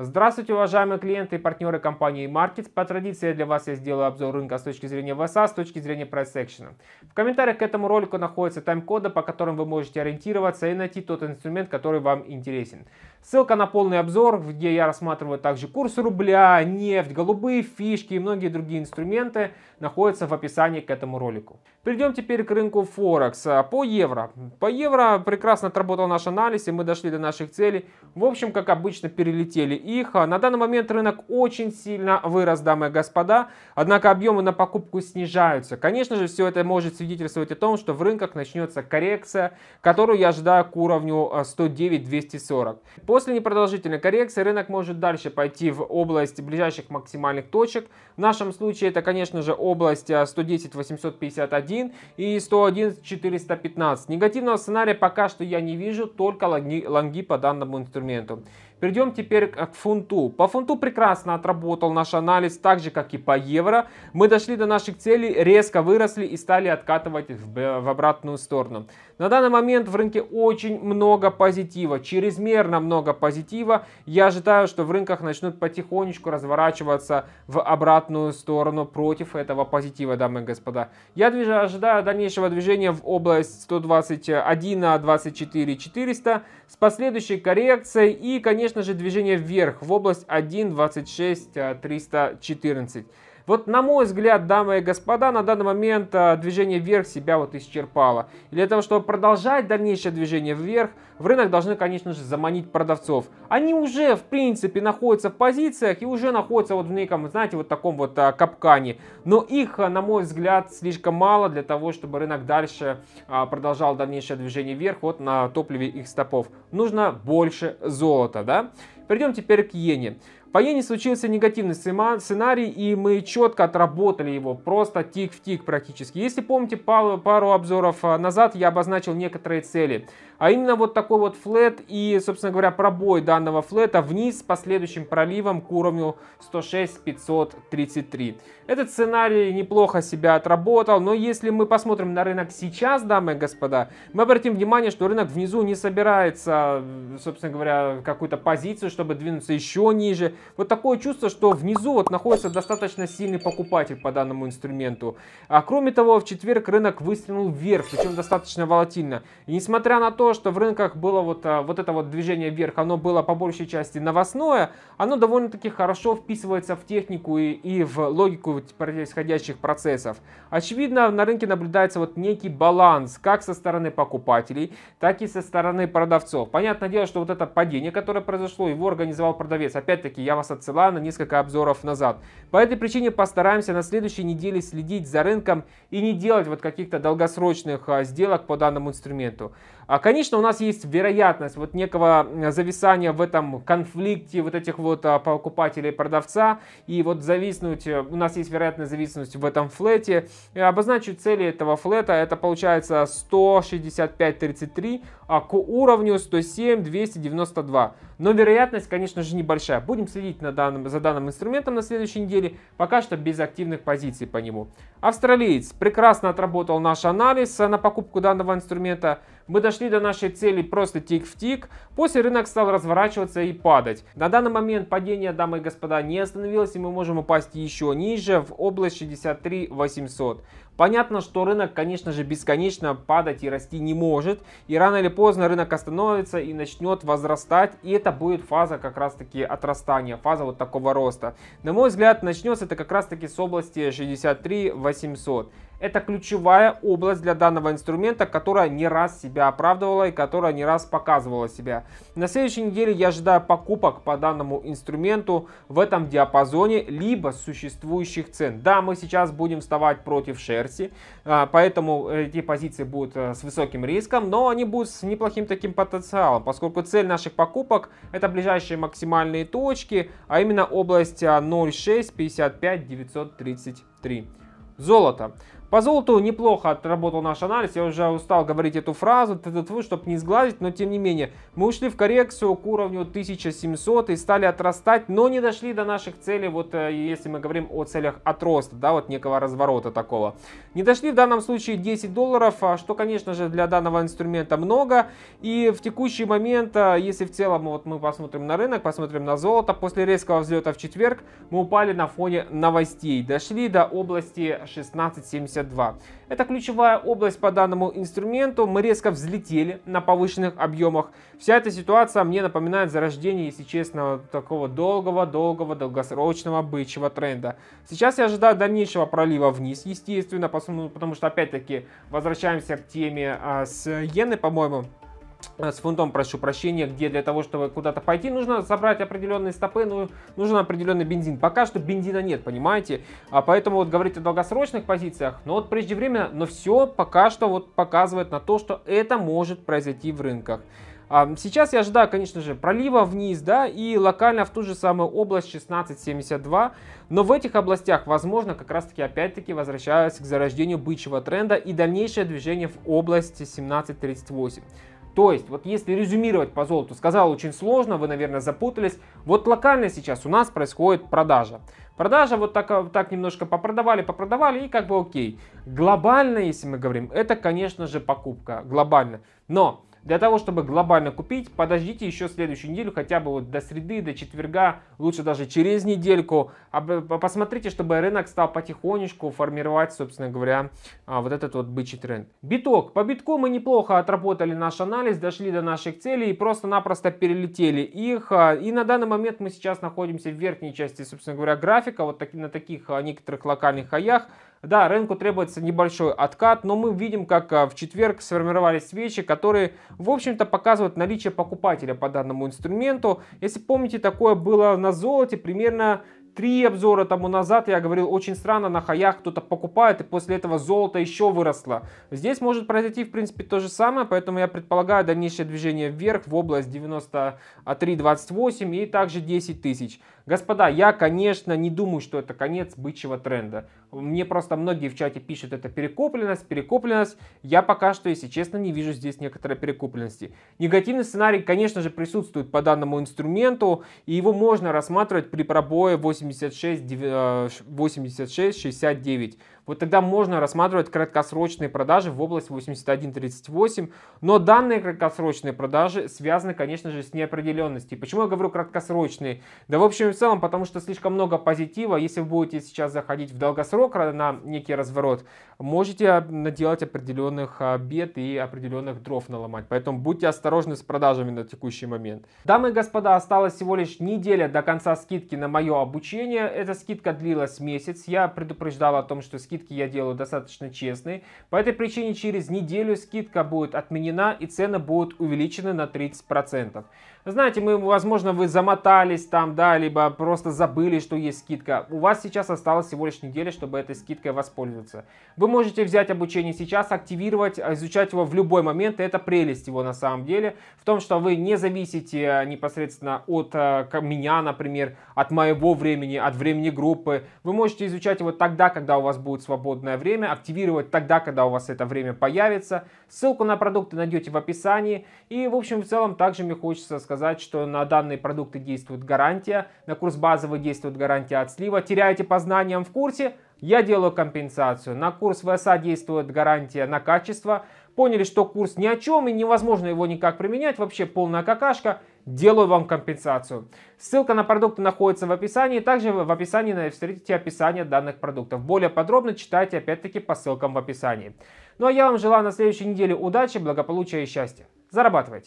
Здравствуйте, уважаемые клиенты и партнеры компании Markets. По традиции для вас я сделаю обзор рынка с точки зрения ВСА, с точки зрения Price Action. В комментариях к этому ролику находится тайм-коды, по которым вы можете ориентироваться и найти тот инструмент, который вам интересен. Ссылка на полный обзор, где я рассматриваю также курс рубля, нефть, голубые фишки и многие другие инструменты, находится в описании к этому ролику. Перейдем теперь к рынку Форекс. По евро. По евро прекрасно отработал наш анализ и мы дошли до наших целей. В общем, как обычно, перелетели их. На данный момент рынок очень сильно вырос, дамы и господа. Однако объемы на покупку снижаются. Конечно же, все это может свидетельствовать о том, что в рынках начнется коррекция, которую я ожидаю к уровню 109-240. Э, После непродолжительной коррекции рынок может дальше пойти в область ближайших максимальных точек. В нашем случае это, конечно же, область 110-851 а, и 111-415. Негативного сценария пока что я не вижу, только лонги, лонги по данному инструменту. Перейдем теперь к фунту. По фунту прекрасно отработал наш анализ, так же как и по евро. Мы дошли до наших целей, резко выросли и стали откатывать в, э, в обратную сторону. На данный момент в рынке очень много позитива, чрезмерно много позитива. Я ожидаю, что в рынках начнут потихонечку разворачиваться в обратную сторону против этого позитива, дамы и господа. Я движ... ожидаю дальнейшего движения в область 121 на 24 400 с последующей коррекцией и, конечно, конечно же, движение вверх в область 1.26.314. Вот на мой взгляд, дамы и господа, на данный момент а, движение вверх себя вот исчерпало. И для того, чтобы продолжать дальнейшее движение вверх, в рынок должны, конечно же, заманить продавцов. Они уже, в принципе, находятся в позициях и уже находятся вот в неком, знаете, вот таком вот а, капкане. Но их, а, на мой взгляд, слишком мало для того, чтобы рынок дальше продолжал дальнейшее движение вверх вот на топливе их стопов. Нужно больше золота, да? Перейдем теперь к иене. По Ене случился негативный сценарий, и мы четко отработали его, просто тик в тик практически. Если помните, пару обзоров а, назад я обозначил некоторые цели, а именно вот такой вот флет и, собственно говоря, пробой данного флета вниз с последующим проливом к уровню 106-533. Этот сценарий неплохо себя отработал, но если мы посмотрим на рынок сейчас, дамы и господа, мы обратим внимание, что рынок внизу не собирается, собственно говоря, какую-то позицию, чтобы двинуться еще ниже, вот такое чувство, что внизу вот находится достаточно сильный покупатель по данному инструменту. А кроме того, в четверг рынок выстрелил вверх, причем достаточно волатильно. И несмотря на то, что в рынках было вот, а, вот это вот движение вверх, оно было по большей части новостное, оно довольно-таки хорошо вписывается в технику и, и в логику происходящих процессов. Очевидно, на рынке наблюдается вот некий баланс, как со стороны покупателей, так и со стороны продавцов. Понятное дело, что вот это падение, которое произошло, его организовал продавец. Опять-таки, я вас отсылаю на несколько обзоров назад. По этой причине постараемся на следующей неделе следить за рынком и не делать вот каких-то долгосрочных а, сделок по данному инструменту. А, конечно, у нас есть вероятность вот некого зависания в этом конфликте вот этих вот а, покупателей и продавца. И вот зависнуть, э, у нас есть вероятность зависнуть в этом флете. Я обозначу цели этого флета. Это получается 165.33 а, к уровню 107-292. Но вероятность, конечно же, небольшая. Будем следить на данном, за данным инструментом на следующей неделе. Пока что без активных позиций по нему. Австралиец прекрасно отработал наш анализ на покупку данного инструмента. Мы дошли до нашей цели просто тик в тик. После рынок стал разворачиваться и падать. На данный момент падение, дамы и господа, не остановилось, и мы можем упасть еще ниже, в область 63 800. Понятно, что рынок, конечно же, бесконечно падать и расти не может. И рано или поздно рынок остановится и начнет возрастать. И это будет фаза как раз-таки отрастания, фаза вот такого роста. На мой взгляд, начнется это как раз-таки с области 63 800. Это ключевая область для данного инструмента, которая не раз себя оправдывала и которая не раз показывала себя. На следующей неделе я ожидаю покупок по данному инструменту в этом диапазоне, либо существующих цен. Да, мы сейчас будем вставать против шерсти, а, поэтому эти позиции будут э, с высоким риском, но они будут с неплохим таким потенциалом, поскольку цель наших покупок это ближайшие максимальные точки, а именно область 0,6, 55, 933. Золото. По золоту неплохо отработал наш анализ, я уже устал говорить эту фразу, т.д. чтобы не сглазить, но тем не менее. Мы ушли в коррекцию к уровню 1700 и стали отрастать, но не дошли до наших целей, вот э, если мы говорим о целях отроста, да, вот некого разворота такого. Не дошли в данном случае 10 долларов, а что, конечно же, для данного инструмента много. И в текущий момент, э, если в целом вот мы посмотрим на рынок, посмотрим на золото, после резкого взлета в четверг мы упали на фоне новостей. Дошли до области 1670 52. Это ключевая область по данному инструменту. Мы резко взлетели на повышенных объемах. Вся эта ситуация мне напоминает зарождение, если честно, такого долгого-долгого, долгосрочного бычьего тренда. Сейчас я ожидаю дальнейшего пролива вниз, естественно, потому что опять-таки возвращаемся к теме а, с иены, по-моему. Э, с фунтом, прошу прощения, где для того, чтобы куда-то пойти, нужно собрать определенные стопы, ну, нужен определенный бензин. Пока что бензина нет, понимаете? А поэтому вот говорить о долгосрочных позициях, но вот преждевременно, но все пока что вот показывает на то, что это может произойти в рынках. А, сейчас я ожидаю, конечно же, пролива вниз, да, и локально в ту же самую область 16.72, но в этих областях, возможно, как раз-таки опять-таки возвращаюсь к зарождению бычьего тренда и дальнейшее движение в области 17.38. То есть, вот если резюмировать по золоту, сказал очень сложно, вы, наверное, запутались. Вот локально сейчас у нас происходит продажа. Продажа вот так, вот так немножко попродавали, попродавали и как бы окей. Глобально, если мы говорим, это, конечно же, покупка. Глобально. Но для того, чтобы глобально купить, подождите еще следующую неделю, хотя бы вот до среды, до четверга, лучше даже через недельку. А посмотрите, чтобы рынок стал потихонечку формировать, собственно говоря, а, вот этот вот бычий тренд. Биток. По битку мы неплохо отработали наш анализ, дошли до наших целей и просто-напросто перелетели их. А, и на данный момент мы сейчас находимся в верхней части, собственно говоря, графика, вот на таких некоторых локальных хаях. Да, рынку требуется небольшой откат, но мы видим, как а, в четверг сформировались свечи, которые, в общем-то, показывают наличие покупателя по данному инструменту. Если помните, такое было на золоте примерно три обзора тому назад я говорил, очень странно, на хаях кто-то покупает, и после этого золото еще выросло. Здесь может произойти, в принципе, то же самое, поэтому я предполагаю дальнейшее движение вверх в область 93.28 и также 10 тысяч. Господа, я, конечно, не думаю, что это конец бычьего тренда. Мне просто многие в чате пишут, это перекупленность, перекупленность. Я пока что, если честно, не вижу здесь некоторой перекупленности. Негативный сценарий, конечно же, присутствует по данному инструменту, и его можно рассматривать при пробое 86-69 вот тогда можно рассматривать краткосрочные продажи в область 81.38, но данные краткосрочные продажи связаны, конечно же, с неопределенностью. Почему я говорю краткосрочные? Да в общем и целом, потому что слишком много позитива. Если вы будете сейчас заходить в долгосрок на некий разворот, можете наделать определенных а, бед и определенных дров наломать. Поэтому будьте осторожны с продажами на текущий момент. Дамы и господа, осталось всего лишь неделя до конца скидки на мое обучение. Эта скидка длилась месяц. Я предупреждал о том, что скидка скидки я делаю достаточно честные. По этой причине через неделю скидка будет отменена и цены будут увеличены на 30%. Знаете, мы, возможно, вы замотались там, да, либо просто забыли, что есть скидка. У вас сейчас осталось всего лишь неделя, чтобы этой скидкой воспользоваться. Вы можете взять обучение сейчас, активировать, а, изучать его в любой момент. это прелесть его на самом деле. В том, что вы не зависите а, непосредственно от а, меня, например, от моего времени, от времени группы. Вы можете изучать его тогда, когда у вас будет свободное время, активировать тогда, когда у вас это время появится. Ссылку на продукты найдете в описании. И, в общем, в целом, также мне хочется сказать, что на данные продукты действует гарантия, на курс базовый действует гарантия от слива. Теряете по знаниям в курсе, я делаю компенсацию. На курс ВСА действует гарантия на качество – поняли, что курс ни о чем и невозможно его никак применять, вообще полная какашка, делаю вам компенсацию. Ссылка на продукты находится в описании, также в описании вы встретите описание данных продуктов. Более подробно читайте опять-таки по ссылкам в описании. Ну а я вам желаю на следующей неделе удачи, благополучия и счастья. Зарабатывайте!